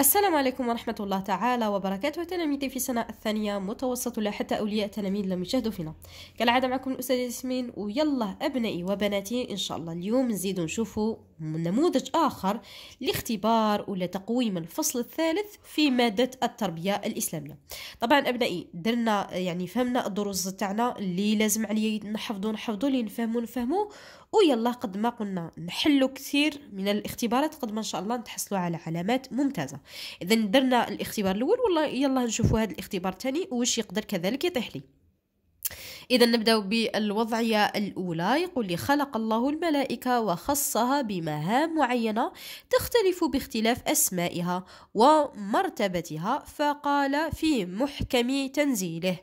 السلام عليكم ورحمة الله تعالى وبركاته تلاميذي في السنة الثانية متوسط ولا حتى أولياء تلاميذ لم يشاهدوا فينا كالعادة معكم الأستاذ ياسمين ويلا أبنائي وبناتي إن شاء الله اليوم نزيدوا نشوفوا نموذج آخر لاختبار ولا تقويم الفصل الثالث في مادة التربية الإسلامية طبعا أبنائي درنا يعني فهمنا الدروس تاعنا اللي لازم عليا نحفظو نحفظو اللي نفهمو نفهمو ويلا قد ما قلنا نحلو كثير من الاختبارات قد ما ان شاء الله نتحصلوا على علامات ممتازه اذا درنا الاختبار الاول والله يلا نشوفوا هذا الاختبار الثاني واش يقدر كذلك يطيح لي إذا نبدأ بالوضعية الأولى يقول لي خلق الله الملائكة وخصها بمهام معينة تختلف باختلاف أسمائها ومرتبتها فقال في محكم تنزيله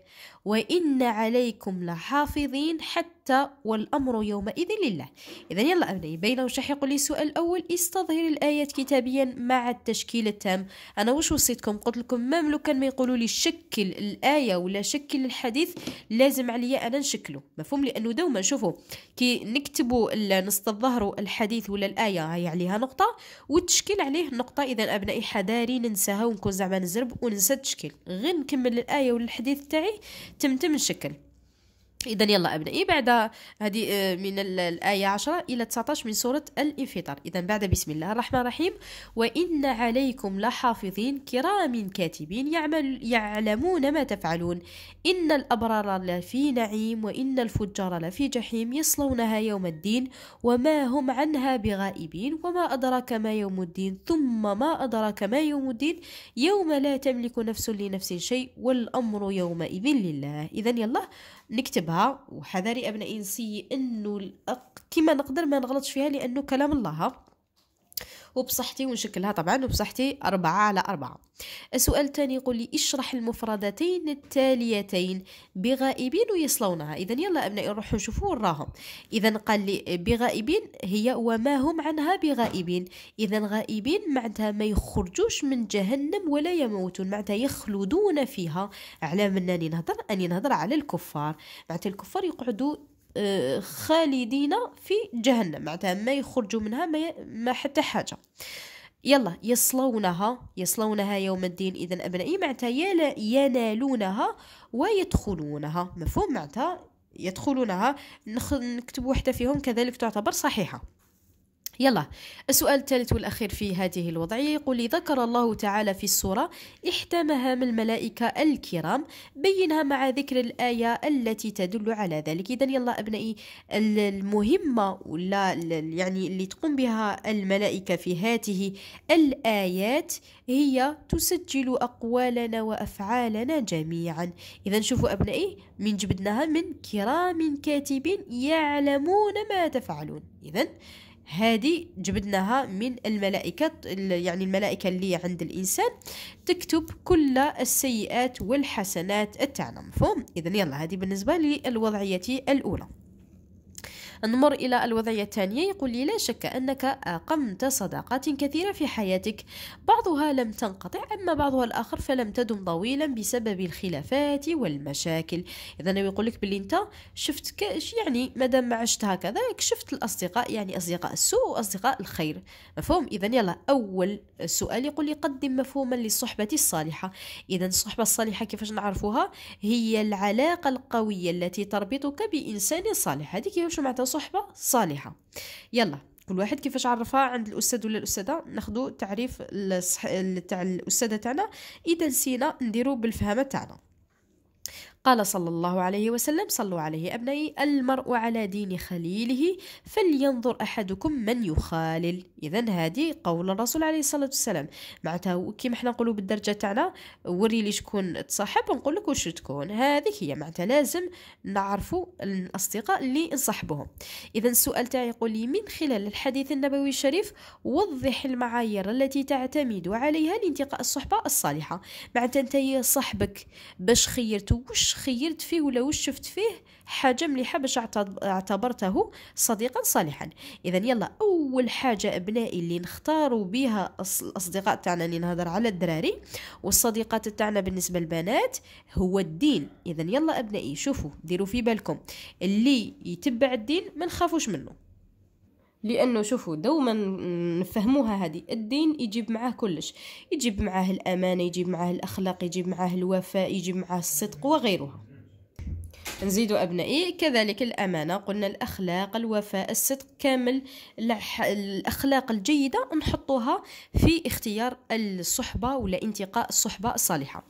وإن عليكم لحافظين حتى والأمر يومئذ لله إذا يلا أبنائي بين وشحيق لي السؤال الأول استظهر الآيات كتابيا مع التشكيل التام أنا وش وصيتكم قلت لكم مملوكا ما يقولوا لي شكل الآية ولا شكل الحديث لازم عليا أنا نشكله مفهوم لأنه دوما شوفوا كي نكتبوا نستظهروا الحديث ولا الآية هي عليها نقطة وتشكيل عليه نقطة إذا أبنائي حذاري ننساها ونكون زعما نزرب وننسى التشكيل غير نكمل الآية ولا الحديث تاعي تمتم الشكل اذا يلا ابنائي بعد هذه آه، من الايه 10 الى 19 من سوره الانفطار اذا بعد بسم الله الرحمن الرحيم وان عليكم لحافظين كرام كاتبين يعمل يعلمون ما تفعلون ان الابرار لفي نعيم وان الفجار لفي جحيم يصلونها يوم الدين وما هم عنها بغائبين وما ادراك ما يوم الدين ثم ما ادراك ما يوم الدين يوم لا تملك نفس لنفس شيء والامر يومئذ لله اذا يلا نكتبها وحذري أبنائي نسي أنه كما نقدر ما نغلطش فيها لأنه كلام الله وبصحتي ونشكلها طبعا وبصحتي أربعة على أربعة السؤال الثاني يقول لي اشرح المفردتين التاليتين بغائبين ويصلونها إذا يلا أبنائي نروحوا نشوفوا وراهم إذا قال لي بغائبين هي وما هم عنها بغائبين إذا غائبين معناتها ما يخرجوش من جهنم ولا يموتون معناتها يخلدون فيها على من أني نهضر أني نهضر على الكفار معناتها الكفار يقعدوا خالدين في جهنم معناتها ما يخرجوا منها ما, ما حتى حاجه يلا يصلونها يصلونها يوم الدين اذا ابنائي معناتها ينالونها ويدخلونها مفهوم معناتها يدخلونها نكتبوا وحده فيهم كذلك تعتبر صحيحه يلا السؤال الثالث والأخير في هذه الوضعية يقول ذكر الله تعالى في السورة إحدى مهام الملائكة الكرام بينها مع ذكر الآية التي تدل على ذلك إذا يلا أبنائي المهمة ولا يعني اللي تقوم بها الملائكة في هذه الآيات هي تسجل أقوالنا وأفعالنا جميعا إذا شوفوا أبنائي من جبدناها من كرام كاتبين يعلمون ما تفعلون إذا هذه جبدناها من الملائكة يعني الملائكة اللي عند الإنسان تكتب كل السيئات والحسنات تاعنا مفهوم إذا يلا هذه بالنسبة للوضعية الأولى نمر إلى الوضعية الثانية يقول لي لا شك أنك أقمت صداقات كثيرة في حياتك بعضها لم تنقطع أما بعضها الآخر فلم تدم طويلا بسبب الخلافات والمشاكل إذا يقول لك باللي أنت شفت كاش يعني مادام ما عشت هكذا شفت الأصدقاء يعني أصدقاء السوء وأصدقاء الخير مفهوم إذا يلا أول سؤال يقول لي قدم مفهوما للصحبة الصالحة إذا الصحبة الصالحة كيفاش نعرفوها هي العلاقة القوية التي تربطك بإنسان صالح هذه كيفاش معناتها صحبة صالحة يلا كل واحد كيفاش عرفها عند الاستاذ ولا الاستاذه ناخذ تعريف تاع الاستاذه تاعنا اذا نسينا نديرو بالفهامه تاعنا قال صلى الله عليه وسلم صلوا عليه أبنائي المرء على دين خليله فلينظر أحدكم من يخالل إذا هذه قول الرسول عليه الصلاة والسلام معناتها كيما حنا نقولوا بالدرجة تاعنا وري لي شكون تصاحب ونقول لك واش تكون هذه هي معناتها لازم نعرفوا الأصدقاء اللي نصاحبهم إذا السؤال تاعي يقول لي من خلال الحديث النبوي الشريف وضح المعايير التي تعتمد عليها لانتقاء الصحبة الصالحة معناتها أنت صاحبك باش خيرته واش خيرت فيه ولا واش شفت فيه حاجة مليحة باش اعتبرته صديقا صالحا إذا يلا أول حاجة أبنائي اللي نختاروا بها الأصدقاء تاعنا اللي نهضر على الدراري والصديقات تاعنا بالنسبة للبنات هو الدين إذا يلا أبنائي شوفوا ديروا في بالكم اللي يتبع الدين ما نخافوش منه لانه شوفوا دوما نفهموها هذه الدين يجيب معاه كلش يجيب معاه الامانه يجيب معاه الاخلاق يجيب معاه الوفاء يجيب معاه الصدق وغيرها نزيدوا أبنائي كذلك الأمانة قلنا الأخلاق الوفاء الصدق كامل الأخلاق الجيدة نحطوها في اختيار الصحبة ولا انتقاء الصحبة الصالحة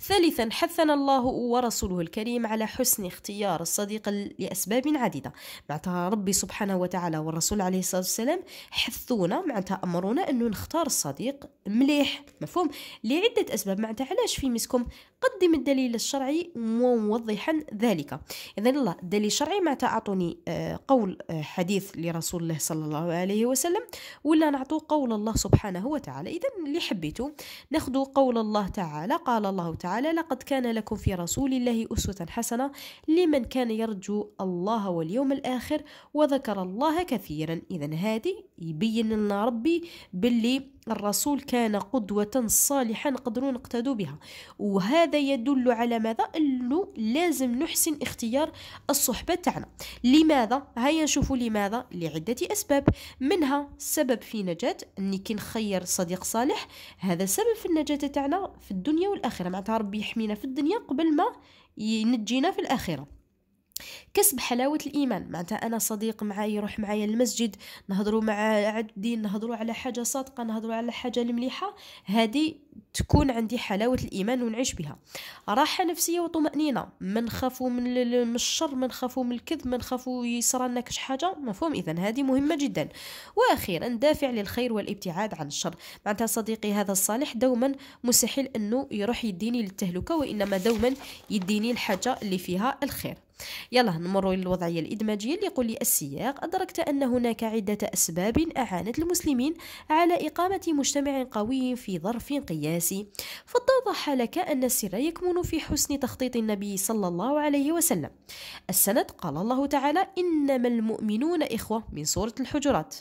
ثالثا حثنا الله ورسوله الكريم على حسن اختيار الصديق لأسباب عديدة معناتها ربي سبحانه وتعالى والرسول عليه الصلاة والسلام حثونا معناتها أمرونا أنه نختار الصديق مليح مفهوم لعدة أسباب معناتها علاش في مسكم قدم الدليل الشرعي موضحا ذلك إذا الله الدليل الشرعي ما تعطوني آه، قول آه، حديث لرسول الله صلى الله عليه وسلم ولا نعطو قول الله سبحانه وتعالى إذا اللي حبيتو ناخذ قول الله تعالى قال الله تعالى لقد كان لكم في رسول الله أسوة حسنة لمن كان يرجو الله واليوم الآخر وذكر الله كثيرا إذا هذه يبين لنا ربي باللي الرسول كان قدوة صالحة نقدروا نقتدوا بها وهذا يدل على ماذا أنه لازم نحسن اختيار الصحبة تاعنا لماذا هيا نشوفوا لماذا لعدة أسباب منها سبب في نجاة أني كنخير صديق صالح هذا سبب في النجاة تاعنا في الدنيا والآخرة معناتها ربي يحمينا في الدنيا قبل ما ينجينا في الآخرة كسب حلاوه الايمان معناتها انا صديق معايا يروح معايا المسجد نهضروا مع عبدي نهضروا على حاجه صادقه نهضروا على حاجه المليحه هذه تكون عندي حلاوه الايمان ونعيش بها راحه نفسيه وطمانينه ما نخافوا من الشر ما نخافوا من الكذب ما نخافوا يصرى لنا كش حاجه مفهوم اذا هذه مهمه جدا واخيرا دافع للخير والابتعاد عن الشر معناتها صديقي هذا الصالح دوما مستحيل انه يروح يديني للتهلكه وانما دوما يديني الحاجه اللي فيها الخير يلا نمر للوضعية الإدماجية اللي يقول لي السياق أدركت أن هناك عدة أسباب أعانت المسلمين على إقامة مجتمع قوي في ظرف قياسي فاتضح لك أن السر يكمن في حسن تخطيط النبي صلى الله عليه وسلم السند قال الله تعالى إنما المؤمنون إخوة من سورة الحجرات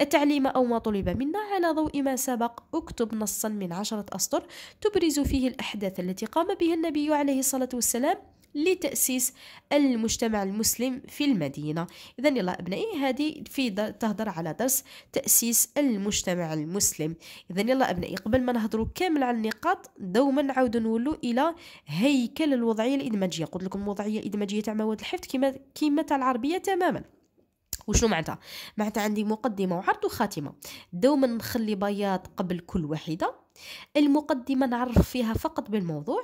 التعليم أو ما طلب منا على ضوء ما سبق اكتب نصا من عشرة أسطر تبرز فيه الأحداث التي قام بها النبي عليه الصلاة والسلام لتأسيس المجتمع المسلم في المدينة إذا يلا أبنائي هذه في تهضر على درس تأسيس المجتمع المسلم إذا يلا أبنائي قبل ما نهضروا كامل على النقاط دوما نعود نولوا إلى هيكل الوضعية الإدماجية قلت لكم الوضعية الإدماجية تاع مواد الحفظ كيما كيما تاع العربية تماما وشنو معناتها معناتها عندي مقدمه وعرض وخاتمه دوما نخلي بياض قبل كل واحده المقدمة نعرف فيها فقط بالموضوع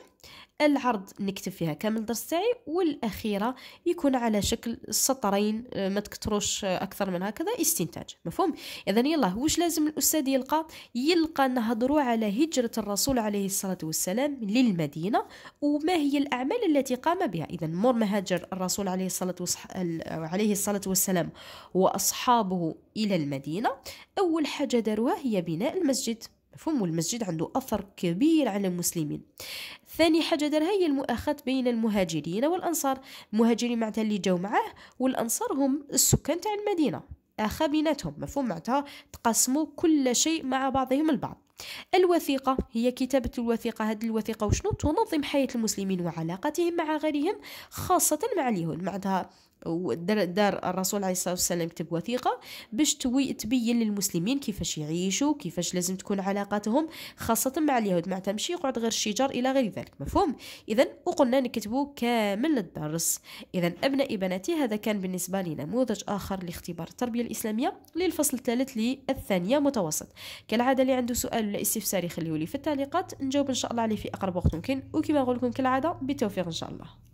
العرض نكتب فيها كامل الدرس تاعي والأخيرة يكون على شكل سطرين آه، ما تكتروش آه، أكثر من هكذا استنتاج مفهوم إذا يلا واش لازم الأستاذ يلقى يلقى نهضروا على هجرة الرسول عليه الصلاة والسلام للمدينة وما هي الأعمال التي قام بها إذا مر ما هاجر الرسول عليه الصلاة وصح... عليه الصلاة والسلام وأصحابه إلى المدينة أول حاجة داروها هي بناء المسجد مفهوم والمسجد عنده أثر كبير على المسلمين ثاني حاجة دارها هي المؤاخاة بين المهاجرين والأنصار المهاجرين معناتها اللي جاو معاه والأنصار هم السكان تاع المدينة أخا بيناتهم مفهوم معناتها تقسموا كل شيء مع بعضهم البعض الوثيقة هي كتابة الوثيقة هذه الوثيقة وشنو تنظم حياة المسلمين وعلاقتهم مع غيرهم خاصة مع اليهود معناتها ودار الرسول عليه الصلاه والسلام كتب وثيقه باش تبين للمسلمين كيفاش يعيشوا كيفاش لازم تكون علاقاتهم خاصه مع اليهود ما تمشي يقعد غير الشجر الى غير ذلك مفهوم اذا وقلنا نكتبوا كامل الدرس اذا ابنائي بناتي هذا كان بالنسبه لي نموذج اخر لاختبار التربيه الاسلاميه للفصل الثالث للثانيه متوسط كالعاده اللي عنده سؤال ولا استفسار يخليه لي في التعليقات نجاوب ان شاء الله عليه في اقرب وقت ممكن وكما نقول لكم كالعاده بالتوفيق ان شاء الله